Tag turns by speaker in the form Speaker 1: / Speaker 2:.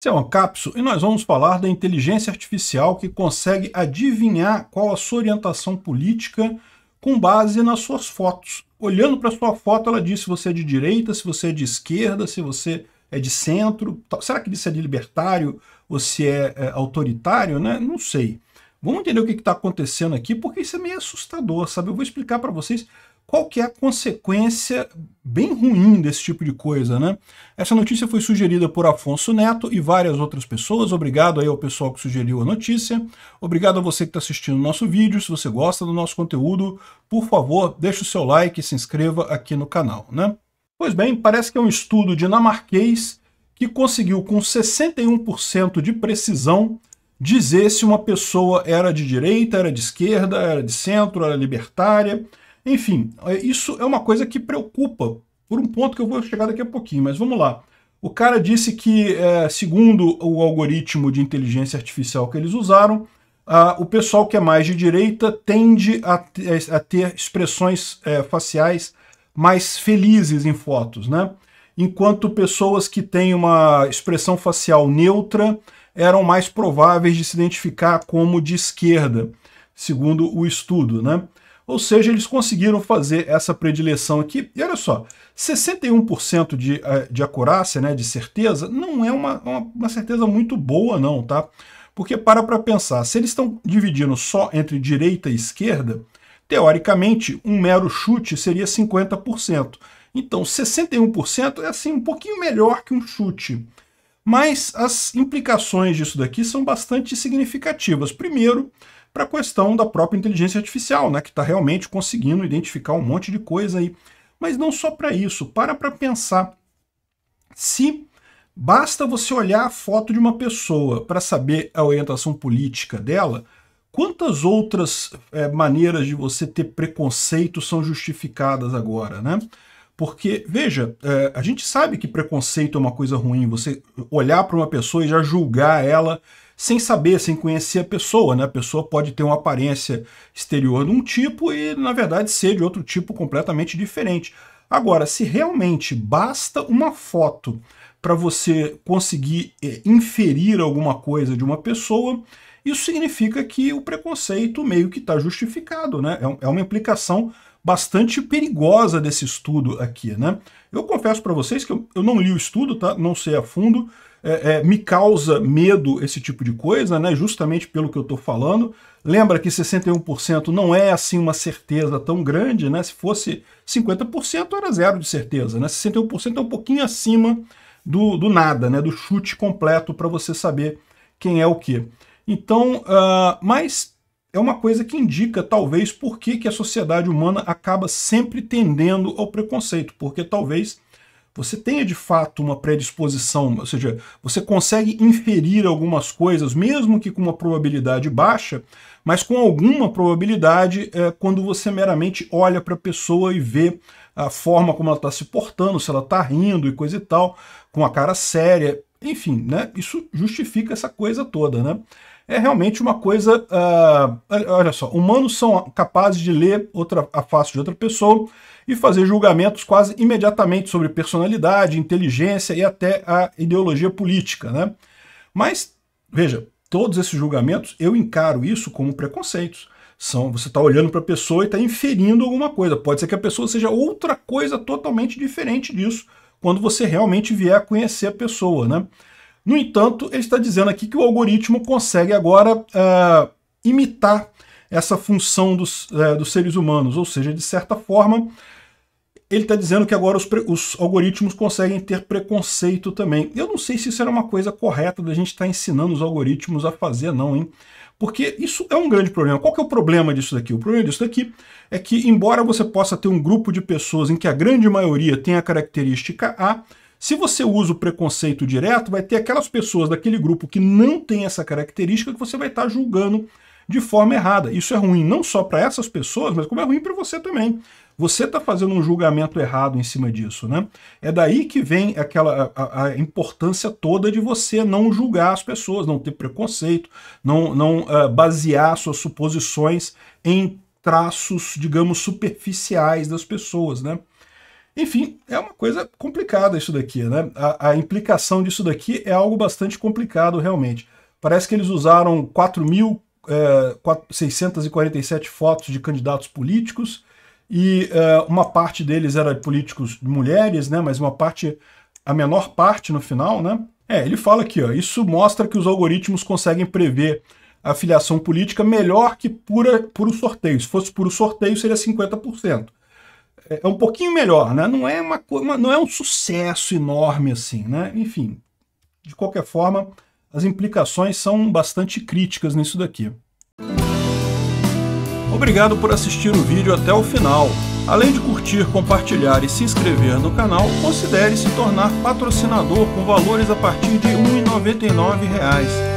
Speaker 1: Esse é uma cápsula e nós vamos falar da inteligência artificial que consegue adivinhar qual a sua orientação política com base nas suas fotos. Olhando para a sua foto, ela diz se você é de direita, se você é de esquerda, se você é de centro. Será que isso é de libertário ou se é, é autoritário? Né? Não sei. Vamos entender o que está acontecendo aqui, porque isso é meio assustador, sabe? Eu vou explicar para vocês qual que é a consequência bem ruim desse tipo de coisa, né? Essa notícia foi sugerida por Afonso Neto e várias outras pessoas. Obrigado aí ao pessoal que sugeriu a notícia. Obrigado a você que está assistindo o nosso vídeo. Se você gosta do nosso conteúdo, por favor, deixe o seu like e se inscreva aqui no canal, né? Pois bem, parece que é um estudo dinamarquês que conseguiu com 61% de precisão dizer se uma pessoa era de direita, era de esquerda, era de centro, era libertária, enfim, é, isso é uma coisa que preocupa, por um ponto que eu vou chegar daqui a pouquinho, mas vamos lá. O cara disse que, é, segundo o algoritmo de inteligência artificial que eles usaram, o pessoal que é mais de direita tende a, é, ter expressões faciais mais felizes em fotos, né? Enquanto pessoas que têm uma expressão facial neutra eram mais prováveis de se identificar como de esquerda, segundo o estudo, né? Ou seja, eles conseguiram fazer essa predileção aqui. E olha só, 61% de, eh, de acurácia, né, de certeza, não é uma, uma, uma certeza muito boa não, tá? Porque para para pensar, se eles estão dividindo só entre direita e esquerda, teoricamente, um mero chute seria 50%. Então, 61% é assim um pouquinho melhor que um chute. Mas as implicações disso daqui são bastante significativas. Primeiro, para a questão da própria inteligência artificial, né, que está realmente conseguindo identificar um monte de coisa aí. Mas não só para isso, para para pensar. Se basta você olhar a foto de uma pessoa para saber a orientação política dela, quantas outras é, maneiras de você ter preconceito são justificadas agora, né? Porque, veja, é, a gente sabe que preconceito é uma coisa ruim, você olhar para uma pessoa e já julgar ela sem saber, sem conhecer a pessoa. Né? A pessoa pode ter uma aparência exterior de um tipo e, na verdade, ser de outro tipo completamente diferente. Agora, se realmente basta uma foto para você conseguir é, inferir alguma coisa de uma pessoa, isso significa que o preconceito meio que está justificado, né? É, é uma implicação bastante perigosa desse estudo aqui, né? Eu confesso para vocês que eu, eu, não li o estudo, tá? Não sei a fundo. É, é, me causa medo esse tipo de coisa, né? Justamente pelo que eu estou falando. Lembra que 61% não é assim uma certeza tão grande, né? Se fosse 50% era zero de certeza, né? 61% é um pouquinho acima do, do nada, né? Do chute completo para você saber quem é o que. Então, uh, mas é uma coisa que indica, talvez, por que, que a sociedade humana acaba sempre tendendo ao preconceito, porque talvez você tenha de fato uma predisposição, ou seja, você consegue inferir algumas coisas, mesmo que com uma probabilidade baixa, mas com alguma probabilidade é, quando você meramente olha para a pessoa e vê a forma como ela está se portando, se ela está rindo e coisa e tal, com a cara séria, enfim, né? Isso justifica essa coisa toda, né? é realmente uma coisa. Uh, olha só, humanos são capazes de ler outra, a face de outra pessoa e fazer julgamentos quase imediatamente sobre personalidade, inteligência e até a ideologia política. Né? Mas, veja, todos esses julgamentos eu encaro isso como preconceitos. São, você está olhando para a pessoa e está inferindo alguma coisa. Pode ser que a pessoa seja outra coisa totalmente diferente disso quando você realmente vier a conhecer a pessoa. Né? No entanto, ele está dizendo aqui que o algoritmo consegue agora uh, imitar essa função dos, uh, dos seres humanos, ou seja, de certa forma, ele está dizendo que agora os, os, algoritmos conseguem ter preconceito também. Eu não sei se isso era uma coisa correta da gente estar tá ensinando os algoritmos a fazer, não, hein? Porque isso é um grande problema. Qual que é o problema disso daqui? O problema disso daqui é que, embora você possa ter um grupo de pessoas em que a grande maioria tem a característica A, se você usa o preconceito direto, vai ter aquelas pessoas daquele grupo que não tem essa característica que você vai estar tá julgando de forma errada. Isso é ruim não só para essas pessoas, mas como é ruim para você também. Você está fazendo um julgamento errado em cima disso, né? É daí que vem aquela a, a, importância toda de você não julgar as pessoas, não ter preconceito, não, não uh, basear suas suposições em traços, digamos, superficiais das pessoas, né? Enfim, é uma coisa complicada isso daqui, né? A, a implicação disso daqui é algo bastante complicado realmente. Parece que eles usaram 4.647 é, fotos de candidatos políticos e uh, uma parte deles era políticos mulheres, né? Mas uma parte, a menor parte no final, né? É, ele fala aqui, ó, isso mostra que os algoritmos conseguem prever a filiação política melhor que pura, puro sorteio. Se fosse puro sorteio, seria 50%. É, é um pouquinho melhor, né? Não é uma, coisa, não é um sucesso enorme assim, né? Enfim, de qualquer forma, as implicações são bastante críticas nisso daqui. Obrigado por assistir o vídeo até o final. Além de curtir, compartilhar e se inscrever no canal, considere se tornar patrocinador com valores a partir de R$ 1,99